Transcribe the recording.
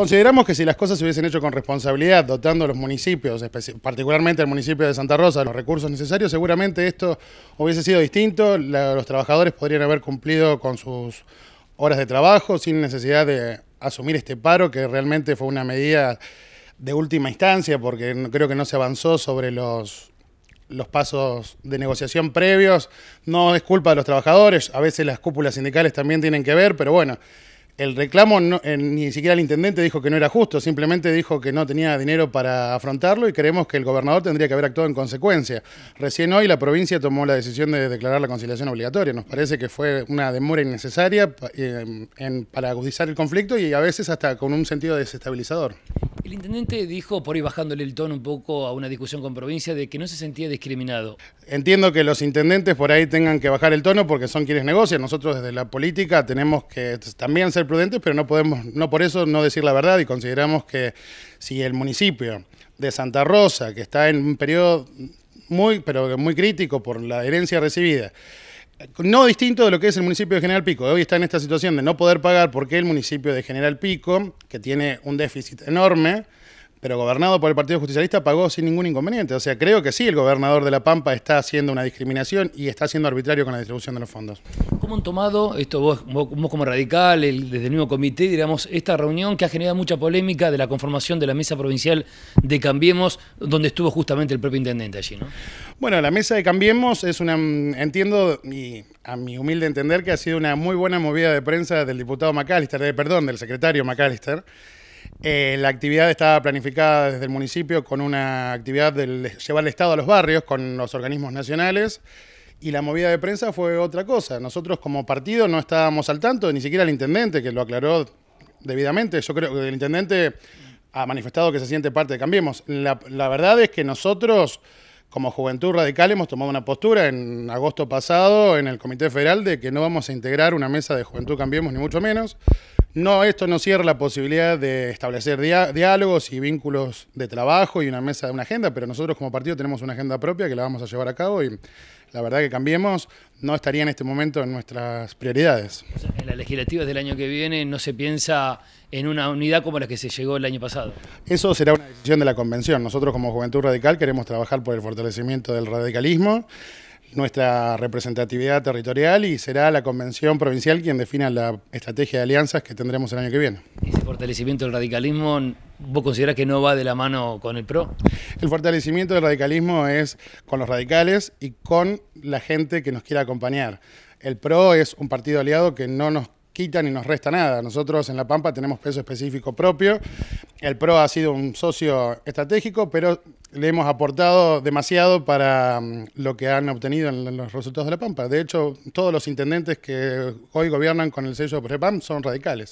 Consideramos que si las cosas se hubiesen hecho con responsabilidad, dotando a los municipios, particularmente al municipio de Santa Rosa, los recursos necesarios, seguramente esto hubiese sido distinto, los trabajadores podrían haber cumplido con sus horas de trabajo sin necesidad de asumir este paro, que realmente fue una medida de última instancia, porque creo que no se avanzó sobre los, los pasos de negociación previos. No es culpa de los trabajadores, a veces las cúpulas sindicales también tienen que ver, pero bueno el reclamo eh, ni siquiera el intendente dijo que no era justo, simplemente dijo que no tenía dinero para afrontarlo y creemos que el gobernador tendría que haber actuado en consecuencia. Recién hoy la provincia tomó la decisión de declarar la conciliación obligatoria. Nos parece que fue una demora innecesaria eh, para agudizar el conflicto y a veces hasta con un sentido desestabilizador. El intendente dijo, por ahí bajándole el tono un poco a una discusión con provincia, de que no se sentía discriminado. Entiendo que los intendentes por ahí tengan que bajar el tono porque son quienes negocian. Nosotros desde la política tenemos que también ser prudentes, pero no podemos, no por eso no decir la verdad y consideramos que si el municipio de Santa Rosa, que está en un periodo muy, pero muy crítico por la herencia recibida, no distinto de lo que es el municipio de General Pico. Hoy está en esta situación de no poder pagar porque el municipio de General Pico, que tiene un déficit enorme, pero gobernado por el Partido Justicialista, pagó sin ningún inconveniente. O sea, creo que sí, el gobernador de La Pampa está haciendo una discriminación y está siendo arbitrario con la distribución de los fondos. ¿Cómo han tomado, esto vos, como radical, desde el nuevo comité, digamos, esta reunión que ha generado mucha polémica de la conformación de la mesa provincial de Cambiemos, donde estuvo justamente el propio intendente allí, ¿no? Bueno, la mesa de Cambiemos es una, entiendo, a mi humilde entender, que ha sido una muy buena movida de prensa del diputado McAllister, perdón, del secretario Macalister. Eh, la actividad estaba planificada desde el municipio con una actividad de llevar el Estado a los barrios con los organismos nacionales y la movida de prensa fue otra cosa. Nosotros como partido no estábamos al tanto, ni siquiera el intendente, que lo aclaró debidamente. Yo creo que el intendente ha manifestado que se siente parte de Cambiemos. La, la verdad es que nosotros, como Juventud Radical, hemos tomado una postura en agosto pasado en el Comité Federal de que no vamos a integrar una mesa de Juventud Cambiemos, ni mucho menos no, esto no cierra la posibilidad de establecer diálogos y vínculos de trabajo y una mesa, de una agenda, pero nosotros como partido tenemos una agenda propia que la vamos a llevar a cabo y la verdad que cambiemos no estaría en este momento en nuestras prioridades. en las legislativas del año que viene no se piensa en una unidad como la que se llegó el año pasado. Eso será una decisión de la convención. Nosotros como Juventud Radical queremos trabajar por el fortalecimiento del radicalismo nuestra representatividad territorial y será la convención provincial quien defina la estrategia de alianzas que tendremos el año que viene. ¿Ese fortalecimiento del radicalismo vos considerás que no va de la mano con el PRO? El fortalecimiento del radicalismo es con los radicales y con la gente que nos quiera acompañar. El PRO es un partido aliado que no nos Quitan y nos resta nada. Nosotros en La Pampa tenemos peso específico propio. El PRO ha sido un socio estratégico, pero le hemos aportado demasiado para mm, lo que han obtenido en los resultados de La Pampa. De hecho, todos los intendentes que hoy gobiernan con el sello PREPAM son radicales.